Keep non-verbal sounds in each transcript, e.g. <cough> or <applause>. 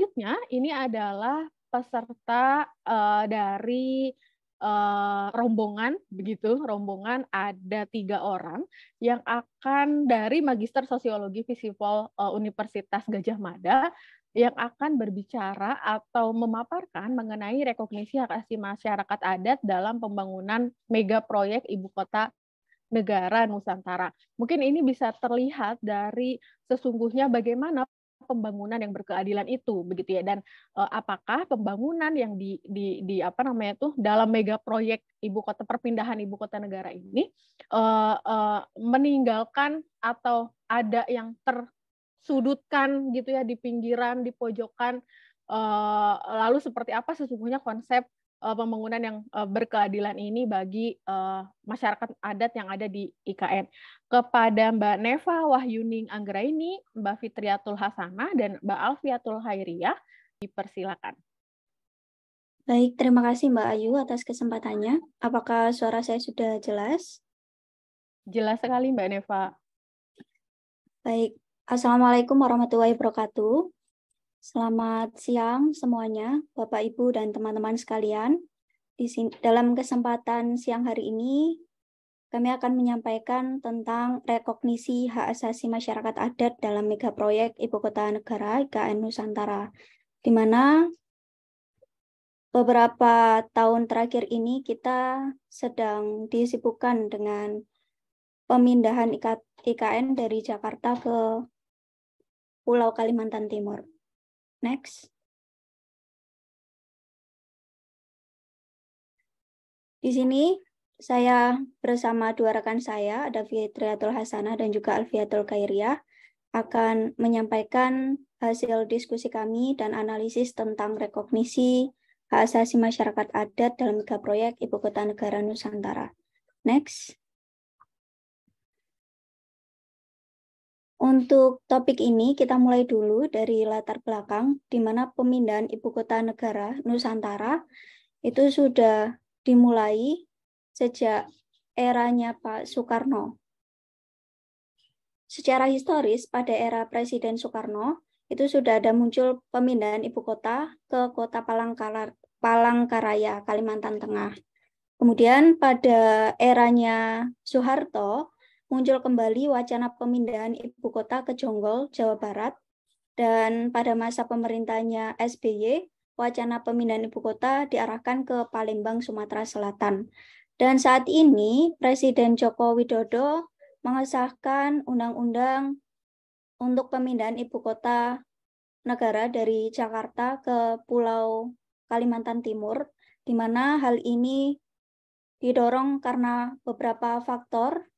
selanjutnya ini adalah peserta uh, dari uh, rombongan begitu rombongan ada tiga orang yang akan dari magister sosiologi visipol uh, Universitas Gajah Mada yang akan berbicara atau memaparkan mengenai rekognisi hak asasi masyarakat adat dalam pembangunan mega proyek ibu kota negara Nusantara. Mungkin ini bisa terlihat dari sesungguhnya bagaimana pembangunan yang berkeadilan itu begitu ya dan e, apakah pembangunan yang di, di di apa namanya tuh dalam mega proyek ibu kota perpindahan ibu kota negara ini e, e, meninggalkan atau ada yang tersudutkan gitu ya di pinggiran di pojokan lalu seperti apa sesungguhnya konsep uh, pembangunan yang uh, berkeadilan ini bagi uh, masyarakat adat yang ada di IKN. Kepada Mbak Neva Wahyuning Anggraini, Mbak Fitriatul Hasanah, dan Mbak Alfiatul Hairiyah, dipersilakan. Baik, terima kasih Mbak Ayu atas kesempatannya. Apakah suara saya sudah jelas? Jelas sekali Mbak Neva. Baik, Assalamualaikum warahmatullahi wabarakatuh. Selamat siang semuanya, Bapak Ibu dan teman-teman sekalian. Di sini, dalam kesempatan siang hari ini, kami akan menyampaikan tentang rekognisi hak asasi masyarakat adat dalam megaproyek Ibu Kota Negara IKN Nusantara, di mana beberapa tahun terakhir ini kita sedang disibukkan dengan pemindahan IKN dari Jakarta ke Pulau Kalimantan Timur. Next. Di sini saya bersama dua rekan saya, ada Fitriatul Hasanah dan juga Alfiatul Kairiah, akan menyampaikan hasil diskusi kami dan analisis tentang rekognisi hak asasi masyarakat adat dalam tiga proyek Ibu Kota Negara Nusantara. Next. Untuk topik ini kita mulai dulu dari latar belakang di mana pemindahan ibu kota negara Nusantara itu sudah dimulai sejak eranya Pak Soekarno. Secara historis pada era Presiden Soekarno itu sudah ada muncul pemindahan ibu kota ke kota Palangkaraya, Kalimantan Tengah. Kemudian pada eranya Soeharto muncul kembali wacana pemindahan ibu kota ke Jonggol, Jawa Barat, dan pada masa pemerintahnya SBY, wacana pemindahan ibu kota diarahkan ke Palembang, Sumatera Selatan. Dan saat ini, Presiden Joko Widodo mengesahkan undang-undang untuk pemindahan ibu kota negara dari Jakarta ke Pulau Kalimantan Timur, di mana hal ini didorong karena beberapa faktor,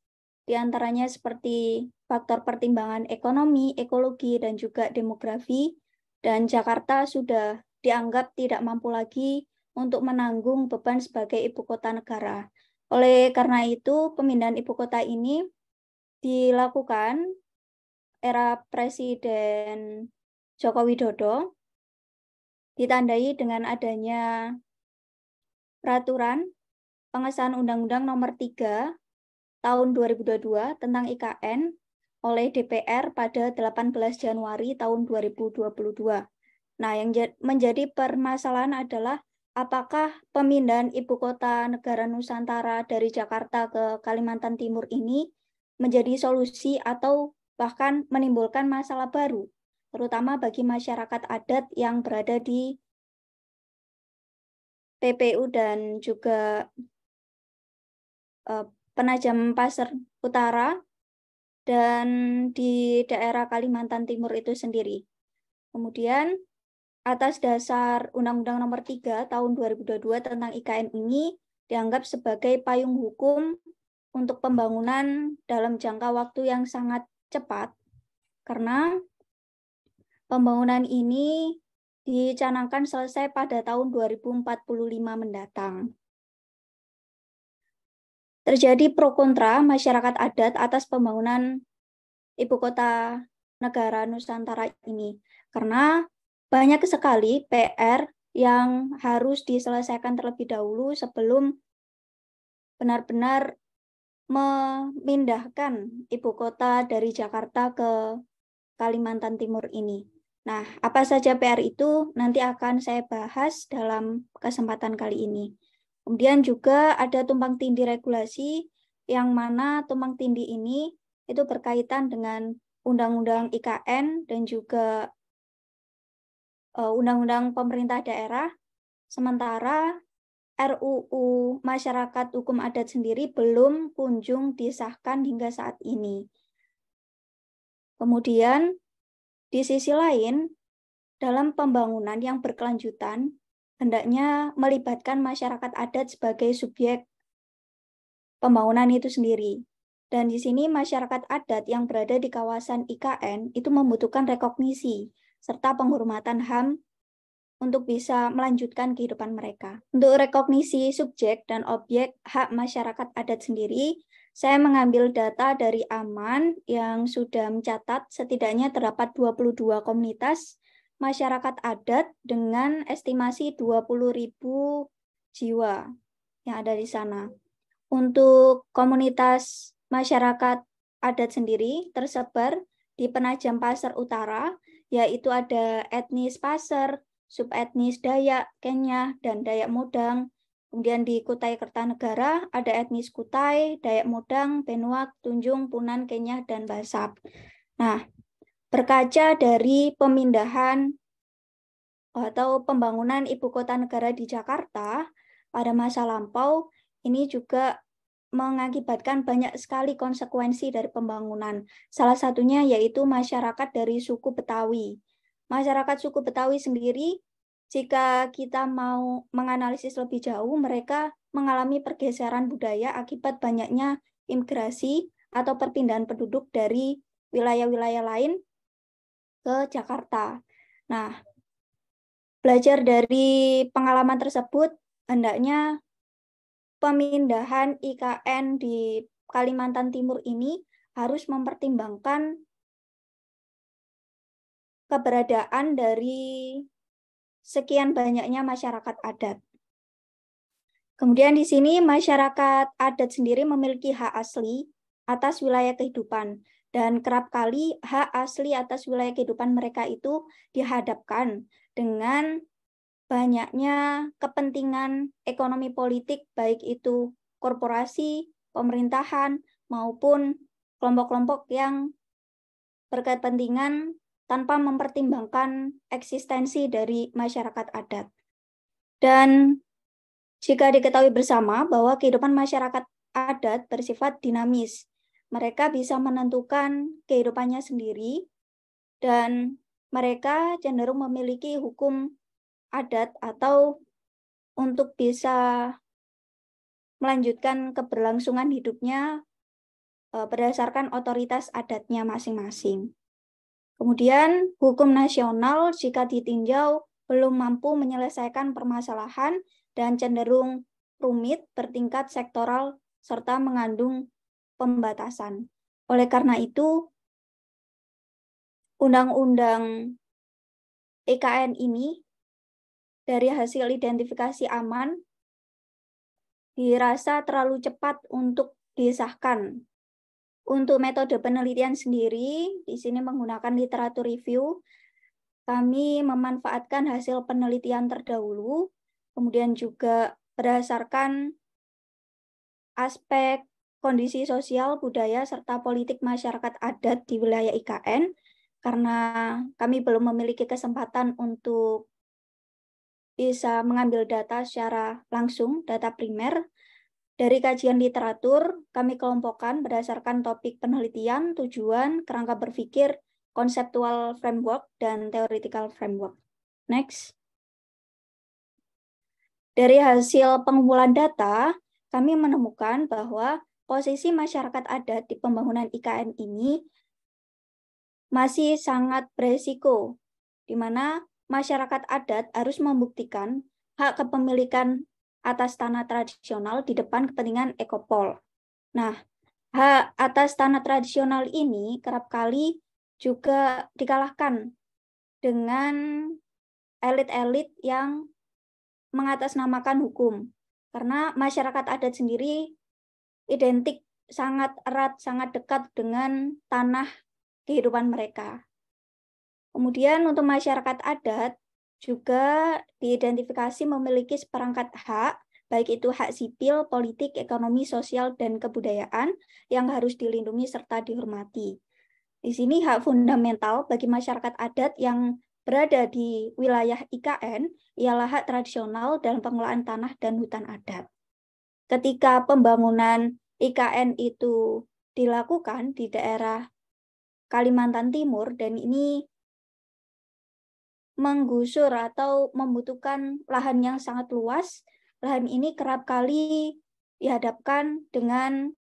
di antaranya seperti faktor pertimbangan ekonomi, ekologi, dan juga demografi, dan Jakarta sudah dianggap tidak mampu lagi untuk menanggung beban sebagai ibu kota negara. Oleh karena itu, pemindahan ibu kota ini dilakukan era Presiden Joko Widodo ditandai dengan adanya peraturan pengesahan Undang-Undang Nomor 3 tahun 2022 tentang IKN oleh DPR pada 18 Januari tahun 2022. Nah, yang menjadi permasalahan adalah apakah pemindahan ibu kota negara Nusantara dari Jakarta ke Kalimantan Timur ini menjadi solusi atau bahkan menimbulkan masalah baru, terutama bagi masyarakat adat yang berada di PPU dan juga eh, Penajam Pasir Utara, dan di daerah Kalimantan Timur itu sendiri. Kemudian atas dasar Undang-Undang Nomor 3 Tahun 2022 tentang IKN ini dianggap sebagai payung hukum untuk pembangunan dalam jangka waktu yang sangat cepat karena pembangunan ini dicanangkan selesai pada tahun 2045 mendatang terjadi pro kontra masyarakat adat atas pembangunan ibu kota negara Nusantara ini karena banyak sekali PR yang harus diselesaikan terlebih dahulu sebelum benar-benar memindahkan ibu kota dari Jakarta ke Kalimantan Timur ini. Nah, apa saja PR itu nanti akan saya bahas dalam kesempatan kali ini. Kemudian juga ada tumpang tindih regulasi yang mana tumpang tindih ini itu berkaitan dengan Undang-Undang IKN dan juga eh, Undang-Undang Pemerintah Daerah. Sementara RUU Masyarakat Hukum Adat sendiri belum kunjung disahkan hingga saat ini. Kemudian, di sisi lain, dalam pembangunan yang berkelanjutan, hendaknya melibatkan masyarakat adat sebagai subjek pembangunan itu sendiri. Dan di sini masyarakat adat yang berada di kawasan IKN itu membutuhkan rekognisi serta penghormatan HAM untuk bisa melanjutkan kehidupan mereka. Untuk rekognisi subjek dan objek hak masyarakat adat sendiri, saya mengambil data dari AMAN yang sudah mencatat setidaknya terdapat 22 komunitas masyarakat adat dengan estimasi 20.000 jiwa yang ada di sana. Untuk komunitas masyarakat adat sendiri tersebar di Penajam Pasar Utara, yaitu ada etnis Pasar, subetnis Dayak, Kenya, dan Dayak Mudang. Kemudian di Kutai Kertanegara ada etnis Kutai, Dayak Mudang, Benuak, Tunjung, Punan, Kenya, dan basap Nah, berkaca dari pemindahan atau pembangunan ibu kota negara di Jakarta pada masa lampau ini juga mengakibatkan banyak sekali konsekuensi dari pembangunan. Salah satunya yaitu masyarakat dari suku Betawi. Masyarakat suku Betawi sendiri jika kita mau menganalisis lebih jauh, mereka mengalami pergeseran budaya akibat banyaknya imigrasi atau perpindahan penduduk dari wilayah-wilayah lain ke Jakarta. Nah, belajar dari pengalaman tersebut, hendaknya pemindahan IKN di Kalimantan Timur ini harus mempertimbangkan keberadaan dari sekian banyaknya masyarakat adat. Kemudian di sini masyarakat adat sendiri memiliki hak asli atas wilayah kehidupan dan kerap kali hak asli atas wilayah kehidupan mereka itu dihadapkan dengan banyaknya kepentingan ekonomi politik baik itu korporasi, pemerintahan maupun kelompok-kelompok yang berkepentingan tanpa mempertimbangkan eksistensi dari masyarakat adat. Dan jika diketahui bersama bahwa kehidupan masyarakat adat bersifat dinamis, mereka bisa menentukan kehidupannya sendiri dan mereka cenderung memiliki hukum adat atau untuk bisa melanjutkan keberlangsungan hidupnya e, berdasarkan otoritas adatnya masing-masing. Kemudian, hukum nasional jika ditinjau belum mampu menyelesaikan permasalahan dan cenderung rumit bertingkat sektoral serta mengandung pembatasan. Oleh karena itu, undang-undang EKN ini dari hasil identifikasi aman dirasa terlalu cepat untuk disahkan. Untuk metode penelitian sendiri, di sini menggunakan literatur review, kami memanfaatkan hasil penelitian terdahulu, kemudian juga berdasarkan aspek kondisi sosial, budaya, serta politik masyarakat adat di wilayah IKN karena kami belum memiliki kesempatan untuk bisa mengambil data secara langsung, data primer. Dari kajian literatur, kami kelompokkan berdasarkan topik penelitian, tujuan, kerangka berpikir, konseptual framework, dan theoretical framework. Next. Dari hasil pengumpulan data, kami menemukan bahwa posisi masyarakat adat di pembangunan IKN ini masih sangat beresiko, di mana masyarakat adat harus membuktikan hak kepemilikan atas tanah tradisional di depan kepentingan ekopol. Nah, hak atas tanah tradisional ini kerap kali juga dikalahkan dengan elit-elit yang mengatasnamakan hukum. Karena masyarakat adat sendiri identik sangat erat, sangat dekat dengan tanah kehidupan mereka. Kemudian untuk masyarakat adat juga diidentifikasi memiliki seperangkat hak, baik itu hak sipil, politik, ekonomi, sosial, dan kebudayaan yang harus dilindungi serta dihormati. Di sini hak fundamental bagi masyarakat adat yang berada di wilayah IKN ialah hak tradisional dalam pengelolaan tanah dan hutan adat ketika pembangunan IKN itu dilakukan di daerah Kalimantan Timur dan ini menggusur atau membutuhkan lahan yang sangat luas. Lahan ini kerap kali dihadapkan dengan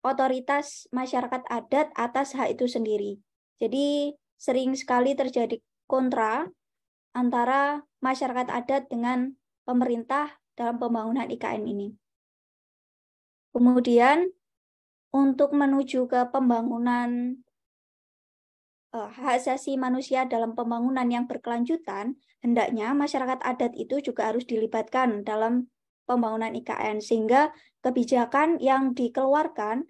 otoritas masyarakat adat atas hak itu sendiri. Jadi sering sekali terjadi kontra antara masyarakat adat dengan pemerintah dalam pembangunan IKN ini. Kemudian untuk menuju ke pembangunan eh, hak asasi manusia dalam pembangunan yang berkelanjutan, hendaknya masyarakat adat itu juga harus dilibatkan dalam pembangunan IKN sehingga kebijakan yang dikeluarkan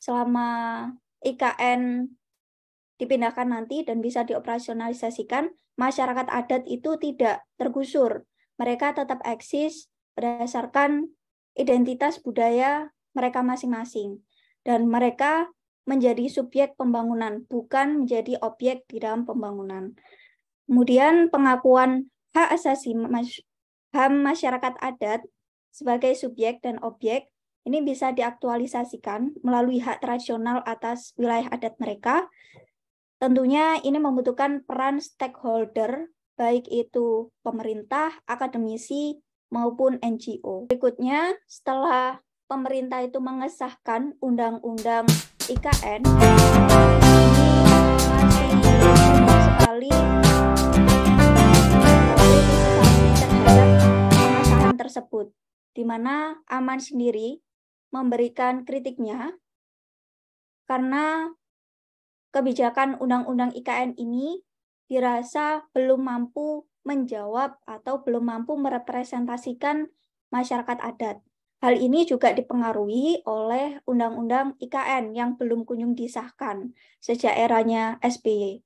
selama IKN dipindahkan nanti dan bisa dioperasionalisasikan, masyarakat adat itu tidak tergusur. Mereka tetap eksis berdasarkan identitas budaya mereka masing-masing dan mereka menjadi subjek pembangunan bukan menjadi objek di dalam pembangunan. Kemudian pengakuan hak asasi HAM masyarakat adat sebagai subjek dan objek ini bisa diaktualisasikan melalui hak tradisional atas wilayah adat mereka. Tentunya ini membutuhkan peran stakeholder, baik itu pemerintah, akademisi, maupun NGO. Berikutnya, setelah pemerintah itu mengesahkan undang-undang IKN, ini masih sekali pengesahan tersebut, di mana Aman sendiri memberikan kritiknya karena kebijakan undang-undang IKN ini dirasa belum mampu menjawab atau belum mampu merepresentasikan masyarakat adat. Hal ini juga dipengaruhi oleh Undang-Undang IKN yang belum kunjung disahkan sejak eranya SBY.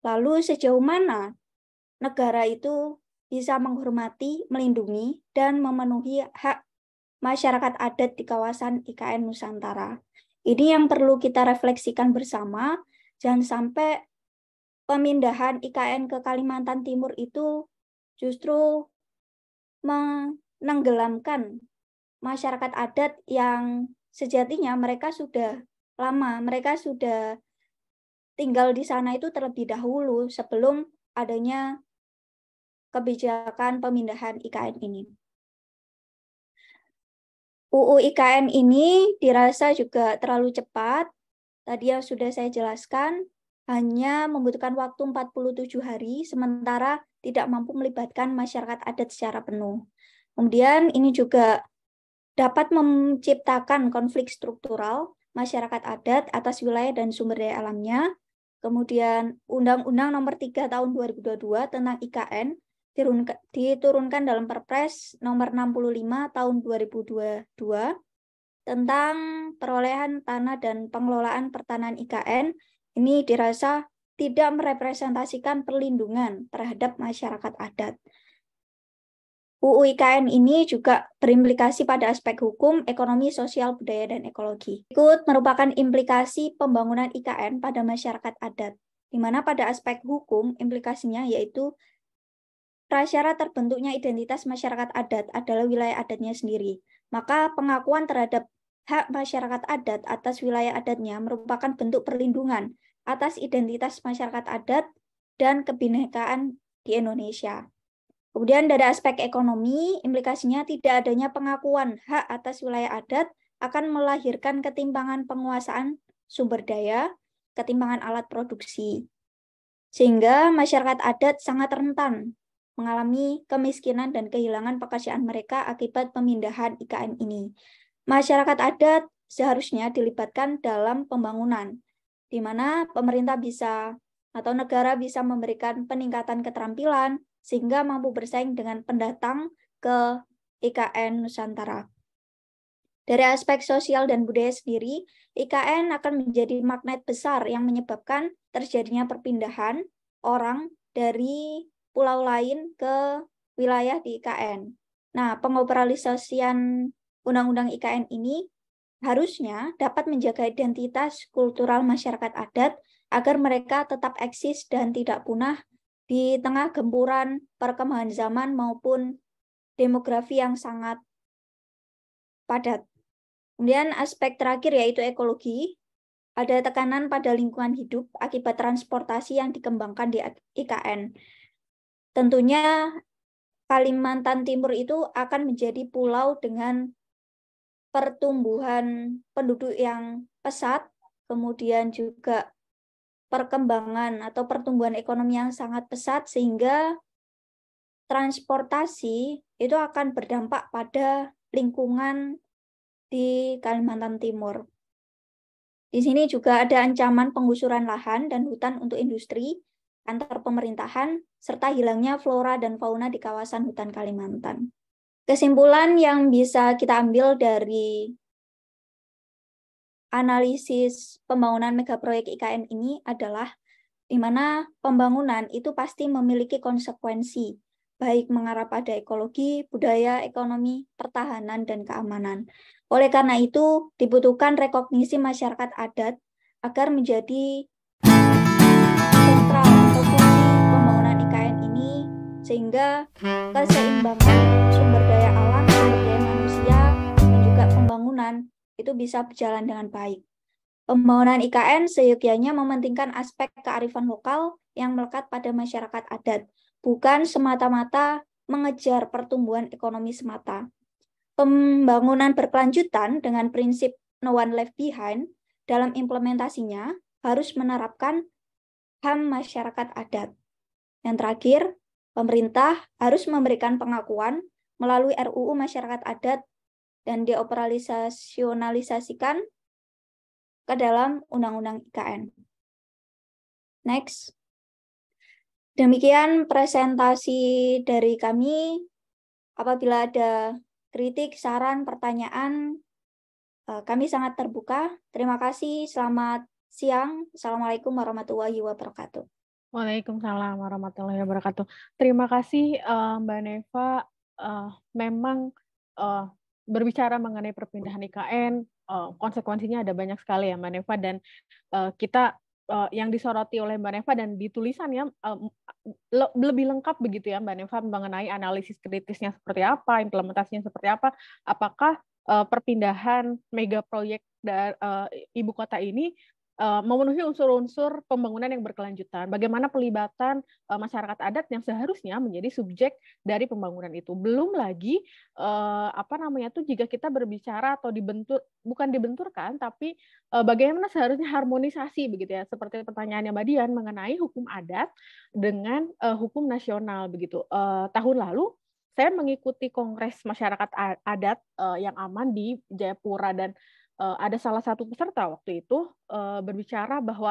Lalu sejauh mana negara itu bisa menghormati, melindungi, dan memenuhi hak masyarakat adat di kawasan IKN Nusantara. Ini yang perlu kita refleksikan bersama, jangan sampai pemindahan IKN ke Kalimantan Timur itu justru menenggelamkan masyarakat adat yang sejatinya mereka sudah lama, mereka sudah tinggal di sana itu terlebih dahulu sebelum adanya kebijakan pemindahan IKN ini. UU IKN ini dirasa juga terlalu cepat. Tadi yang sudah saya jelaskan, hanya membutuhkan waktu 47 hari, sementara tidak mampu melibatkan masyarakat adat secara penuh. Kemudian ini juga dapat menciptakan konflik struktural masyarakat adat atas wilayah dan sumber daya alamnya. Kemudian Undang-Undang Nomor 3 Tahun 2022 tentang IKN diturunkan dalam Perpres Nomor 65 Tahun 2022 tentang perolehan tanah dan pengelolaan pertanahan IKN ini dirasa tidak merepresentasikan perlindungan terhadap masyarakat adat. UU IKN ini juga berimplikasi pada aspek hukum, ekonomi, sosial, budaya, dan ekologi. Ikut merupakan implikasi pembangunan IKN pada masyarakat adat, di mana pada aspek hukum implikasinya yaitu prasyarat terbentuknya identitas masyarakat adat adalah wilayah adatnya sendiri. Maka pengakuan terhadap Hak masyarakat adat atas wilayah adatnya merupakan bentuk perlindungan atas identitas masyarakat adat dan kebinekaan di Indonesia. Kemudian dari aspek ekonomi, implikasinya tidak adanya pengakuan hak atas wilayah adat akan melahirkan ketimpangan penguasaan sumber daya, ketimpangan alat produksi. Sehingga masyarakat adat sangat rentan mengalami kemiskinan dan kehilangan pekerjaan mereka akibat pemindahan IKN ini. Masyarakat adat seharusnya dilibatkan dalam pembangunan, di mana pemerintah bisa atau negara bisa memberikan peningkatan keterampilan sehingga mampu bersaing dengan pendatang ke IKN Nusantara. Dari aspek sosial dan budaya sendiri, IKN akan menjadi magnet besar yang menyebabkan terjadinya perpindahan orang dari pulau lain ke wilayah di IKN. Nah, pengoperasian Undang-Undang IKN ini harusnya dapat menjaga identitas kultural masyarakat adat agar mereka tetap eksis dan tidak punah di tengah gempuran perkembangan zaman maupun demografi yang sangat padat. Kemudian aspek terakhir yaitu ekologi. Ada tekanan pada lingkungan hidup akibat transportasi yang dikembangkan di IKN. Tentunya Kalimantan Timur itu akan menjadi pulau dengan pertumbuhan penduduk yang pesat, kemudian juga perkembangan atau pertumbuhan ekonomi yang sangat pesat sehingga transportasi itu akan berdampak pada lingkungan di Kalimantan Timur. Di sini juga ada ancaman penggusuran lahan dan hutan untuk industri antar pemerintahan serta hilangnya flora dan fauna di kawasan hutan Kalimantan kesimpulan yang bisa kita ambil dari analisis pembangunan megaproyek IKN ini adalah di mana pembangunan itu pasti memiliki konsekuensi, baik mengarah pada ekologi, budaya, ekonomi, pertahanan, dan keamanan. Oleh karena itu, dibutuhkan rekognisi masyarakat adat agar menjadi sehingga keseimbangan sumber daya alam, sumber daya manusia, dan juga pembangunan itu bisa berjalan dengan baik. Pembangunan IKN seyogianya mementingkan aspek kearifan lokal yang melekat pada masyarakat adat, bukan semata-mata mengejar pertumbuhan ekonomi semata. Pembangunan berkelanjutan dengan prinsip no one left behind dalam implementasinya harus menerapkan HAM masyarakat adat. Yang terakhir, Pemerintah harus memberikan pengakuan melalui RUU masyarakat adat dan dioperasionalisasikan ke dalam Undang-Undang IKN. Next. Demikian presentasi dari kami. Apabila ada kritik, saran, pertanyaan, eh, kami sangat terbuka. Terima kasih. Selamat siang. Assalamualaikum warahmatullahi wabarakatuh. Waalaikumsalam warahmatullahi wabarakatuh. Terima kasih uh, Mbak Neva. Uh, memang uh, berbicara mengenai perpindahan IKN, uh, konsekuensinya ada banyak sekali ya Mbak Neva dan uh, kita uh, yang disoroti oleh Mbak Neva dan ditulisan ya uh, le lebih lengkap begitu ya Mbak Neva mengenai analisis kritisnya seperti apa, implementasinya seperti apa, apakah uh, perpindahan mega proyek dari uh, ibu kota ini Eh, memenuhi unsur-unsur pembangunan yang berkelanjutan. Bagaimana pelibatan eh, masyarakat adat yang seharusnya menjadi subjek dari pembangunan itu. Belum lagi eh, apa namanya itu jika kita berbicara atau dibentur bukan dibenturkan tapi bagaimana seharusnya harmonisasi begitu ya. Seperti pertanyaannya Mbak Dian mengenai hukum adat dengan hukum nasional begitu. tahun lalu saya mengikuti kongres masyarakat adat yang aman di Jayapura dan Eh, ada salah satu peserta waktu itu eh, berbicara bahwa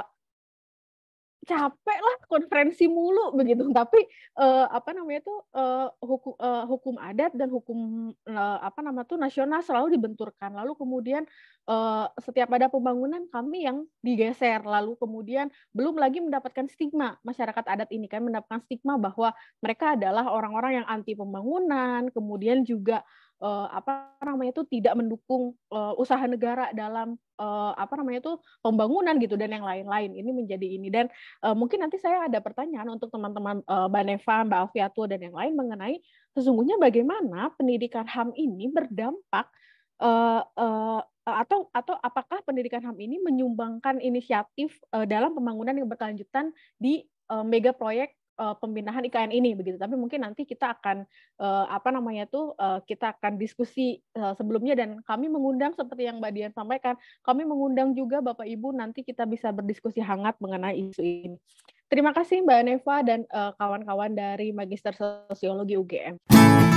capek lah konferensi mulu begitu <laughs> tapi uh, apa namanya itu uh, hukum uh, hukum adat dan hukum uh, apa nama tuh nasional selalu dibenturkan lalu kemudian uh, setiap ada pembangunan kami yang digeser lalu kemudian belum lagi mendapatkan stigma masyarakat adat ini kan mendapatkan stigma bahwa mereka adalah orang-orang yang anti pembangunan kemudian juga uh, apa namanya itu tidak mendukung uh, usaha negara dalam uh, apa namanya itu pembangunan gitu dan yang lain-lain ini menjadi ini dan uh, mungkin nanti saya ada pertanyaan untuk teman-teman uh, Mbak Neva, Mbak Alfiatu dan yang lain mengenai sesungguhnya bagaimana pendidikan HAM ini berdampak uh, uh, atau atau apakah pendidikan HAM ini menyumbangkan inisiatif uh, dalam pembangunan yang berkelanjutan di uh, mega proyek uh, pembinaan IKN ini begitu. Tapi mungkin nanti kita akan uh, apa namanya tuh uh, kita akan diskusi uh, sebelumnya dan kami mengundang seperti yang Mbak Dian sampaikan, kami mengundang juga Bapak Ibu nanti kita bisa berdiskusi hangat mengenai isu ini. Terima kasih Mbak Neva dan kawan-kawan uh, kawan -kawan dari Magister Sosiologi UGM.